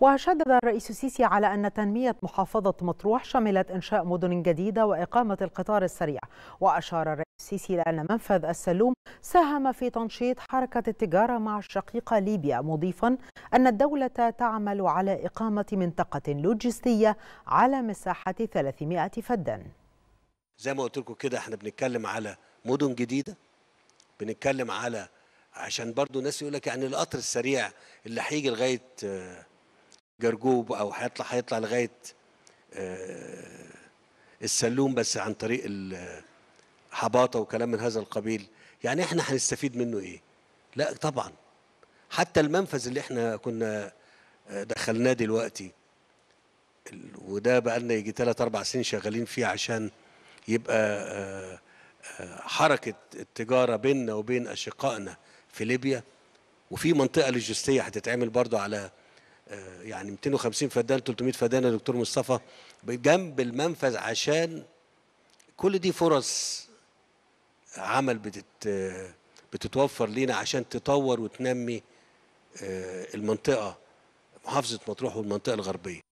وشدد الرئيس السيسي على أن تنمية محافظة مطروح شملت إنشاء مدن جديدة وإقامة القطار السريع وأشار الرئيس السيسي إلى أن منفذ السلوم ساهم في تنشيط حركة التجارة مع الشقيقة ليبيا مضيفا أن الدولة تعمل على إقامة منطقة لوجستية على مساحة 300 فداً زي ما قلت لكم كده احنا بنتكلم على مدن جديده بنتكلم على عشان برضو ناس يقول لك يعني القطر السريع اللي هيجي لغايه آه، جرجوب او هيطلع هيطلع لغايه آه، السلوم بس عن طريق الحباطه وكلام من هذا القبيل يعني احنا هنستفيد منه ايه لا طبعا حتى المنفذ اللي احنا كنا آه، دخلناه دلوقتي وده بقى لنا يجي ثلاث اربع سنين شغالين فيه عشان يبقى آه، حركه التجاره بيننا وبين اشقائنا في ليبيا وفي منطقه لوجستيه هتتعمل برضو على آه، يعني 250 فدان 300 فدان يا دكتور مصطفى جنب المنفذ عشان كل دي فرص عمل بتت بتتوفر لينا عشان تطور وتنمي آه، المنطقه محافظه مطروح والمنطقه الغربيه